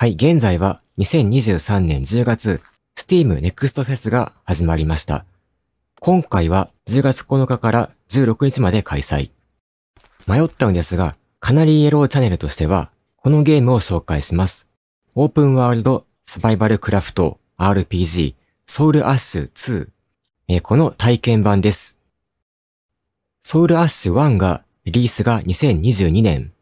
はい、現在は2023年10月、Steam Next Fest が始まりました。今回は10月9日から16日まで開催。迷ったのですが、カナリーイエローチャンネルとしては、このゲームを紹介します。オープンワールド、サバイバルクラフト、RPG、ソウルアッシュ2、えー、この体験版です。ソウルアッシュ1がリリースが2022年、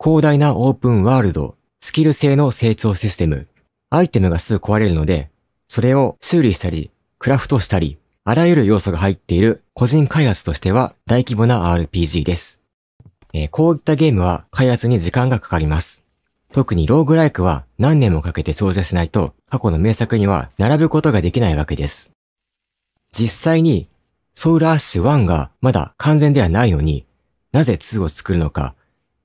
広大なオープンワールド、スキル性の成長システム。アイテムがすぐ壊れるので、それを修理したり、クラフトしたり、あらゆる要素が入っている個人開発としては大規模な RPG です。えー、こういったゲームは開発に時間がかかります。特にローグライクは何年もかけて調整しないと過去の名作には並ぶことができないわけです。実際にソウルアッシュ1がまだ完全ではないのになぜ2を作るのか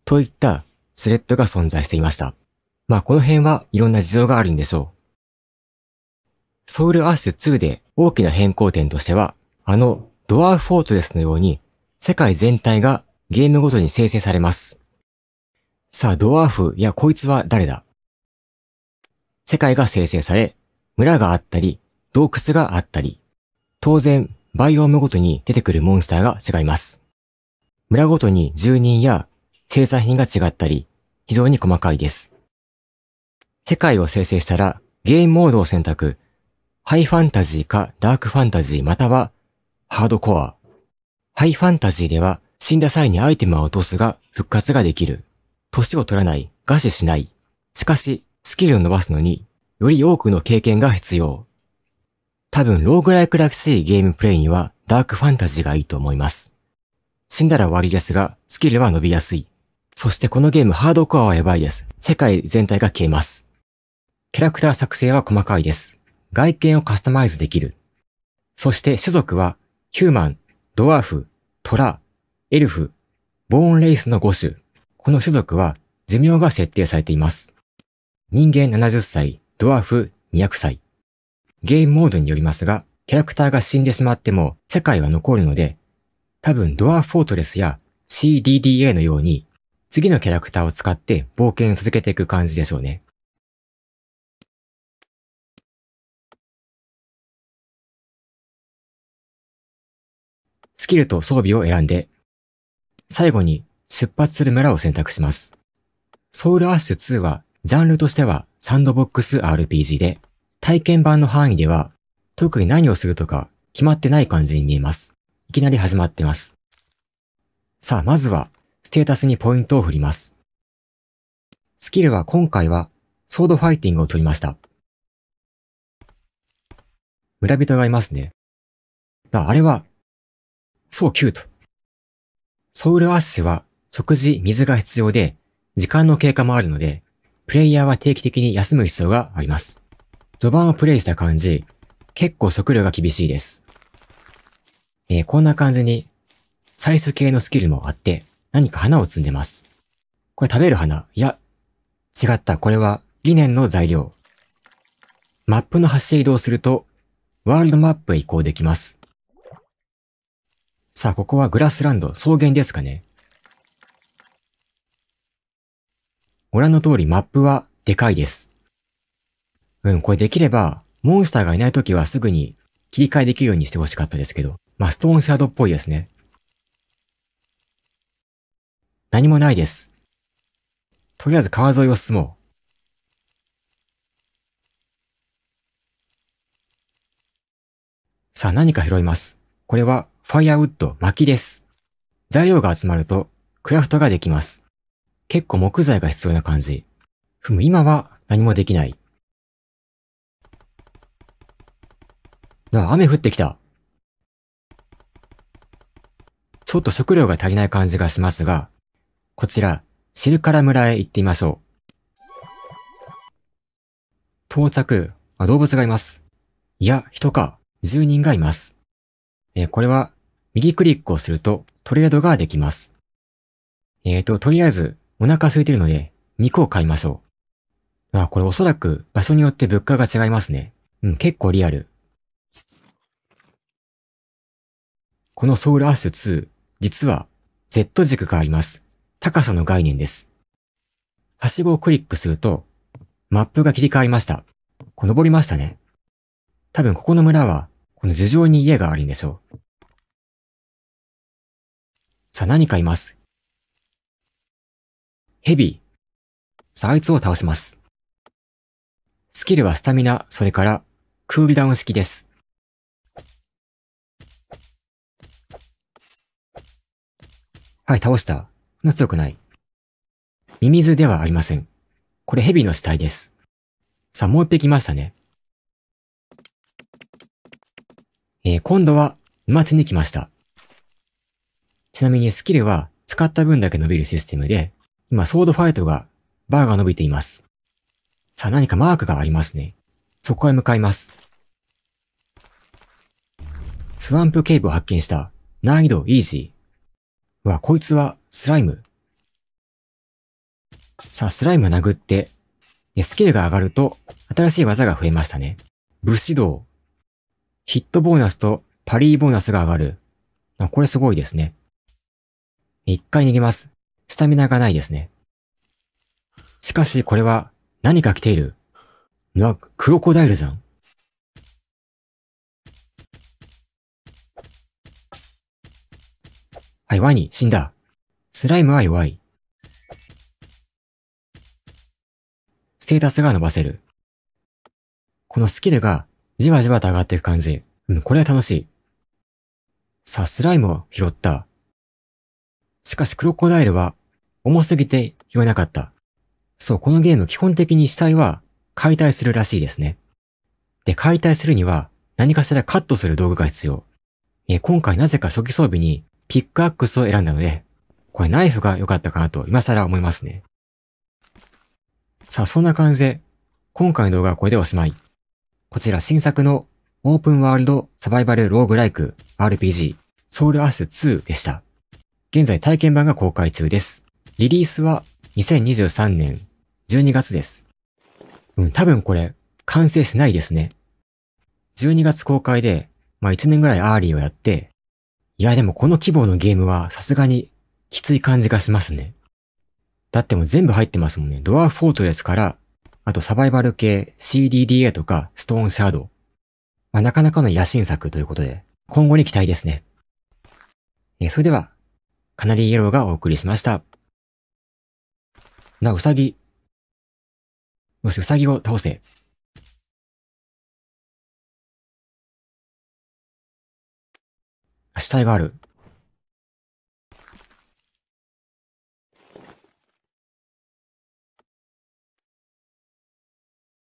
といったスレッドが存在していました。まあこの辺はいろんな事情があるんでしょう。ソウルアッシュ2で大きな変更点としては、あのドワーフフォートレスのように世界全体がゲームごとに生成されます。さあドワーフやこいつは誰だ世界が生成され、村があったり、洞窟があったり、当然、バイオームごとに出てくるモンスターが違います。村ごとに住人や生産品が違ったり、非常に細かいです。世界を生成したら、ゲームモードを選択。ハイファンタジーかダークファンタジーまたはハードコア。ハイファンタジーでは死んだ際にアイテムは落とすが復活ができる。年を取らない、餓死しない。しかし、スキルを伸ばすのに、より多くの経験が必要。多分、ローグライクらしいゲームプレイにはダークファンタジーがいいと思います。死んだら終わりですが、スキルは伸びやすい。そしてこのゲームハードコアはやばいです。世界全体が消えます。キャラクター作成は細かいです。外見をカスタマイズできる。そして種族は、ヒューマン、ドワーフ、トラ、エルフ、ボーンレイスの5種。この種族は寿命が設定されています。人間70歳、ドワーフ200歳。ゲームモードによりますが、キャラクターが死んでしまっても世界は残るので、多分ドワフフォートレスや CDDA のように、次のキャラクターを使って冒険を続けていく感じでしょうね。スキルと装備を選んで、最後に出発する村を選択します。ソウルアッシュ2は、ジャンルとしてはサンドボックス RPG で、体験版の範囲では、特に何をするとか決まってない感じに見えます。いきなり始まってます。さあ、まずは、ステータスにポイントを振ります。スキルは今回は、ソードファイティングを取りました。村人がいますね。あれは、早急と。ソウルアッシュは食事、水が必要で、時間の経過もあるので、プレイヤーは定期的に休む必要があります。序盤をプレイした感じ、結構食料が厳しいです。えー、こんな感じに、最初系のスキルもあって、何か花を摘んでます。これ食べる花いや、違った。これは理念の材料。マップの端へ移動すると、ワールドマップへ移行できます。さあ、ここはグラスランド、草原ですかね。ご覧の通りマップはでかいです。うん、これできれば、モンスターがいない時はすぐに切り替えできるようにしてほしかったですけど。まあ、ストーンシャドウっぽいですね。何もないです。とりあえず川沿いを進もう。さあ、何か拾います。これはファイアウッド、薪です。材料が集まると、クラフトができます。結構木材が必要な感じ。ふむ、今は何もできない。な雨降ってきた。ちょっと食料が足りない感じがしますが、こちら、シルカラ村へ行ってみましょう。到着。あ、動物がいます。いや、人か。住人がいます。えこれは、右クリックをするとトレードができます。えーと、とりあえずお腹空いてるので肉を買いましょう。あ、これおそらく場所によって物価が違いますね。うん、結構リアル。このソウルアッシュ2、実は Z 軸があります。高さの概念です。はしごをクリックすると、マップが切り替わりました。こう登りましたね。多分ここの村は、この樹上に家があるんでしょう。さあ何かいます。ヘビさああいつを倒します。スキルはスタミナ、それからクールダウン式です。はい、倒した。な、強くない。ミミズではありません。これヘビの死体です。さあ、持ってきましたね。えー、今度は、町に来ました。ちなみにスキルは使った分だけ伸びるシステムで、今ソードファイトが、バーが伸びています。さあ何かマークがありますね。そこへ向かいます。スワンプケーブを発見した。難易度イージー。わ、こいつはスライム。さあ、スライム殴って、でスキルが上がると、新しい技が増えましたね。武士道。ヒットボーナスとパリーボーナスが上がる。これすごいですね。一回逃げます。スタミナがないですね。しかしこれは何か来ている。わ、クロコダイルじゃん。はい、ワニ、死んだ。スライムは弱い。ステータスが伸ばせる。このスキルがじわじわと上がっていく感じ。うん、これは楽しい。さあ、スライムを拾った。しかしクロコダイルは重すぎて言わなかった。そう、このゲーム基本的に死体は解体するらしいですね。で、解体するには何かしらカットする道具が必要。え今回なぜか初期装備にピックアックスを選んだので、これナイフが良かったかなと今更思いますね。さあ、そんな感じで、今回の動画はこれでおしまい。こちら新作のオープンワールドサバイバルローグライク RPG ソウルアッシュ2でした。現在体験版が公開中です。リリースは2023年12月です。うん、多分これ、完成しないですね。12月公開で、まあ1年ぐらいアーリーをやって、いやでもこの規模のゲームはさすがにきつい感じがしますね。だってもう全部入ってますもんね。ドアフォートレスから、あとサバイバル系 CDDA とかストーンシャード。まあなかなかの野心作ということで、今後に期待ですね。えそれではカナリーイエローがお送りしました。な、うさぎ。よし、うさぎを倒せ。死体がある。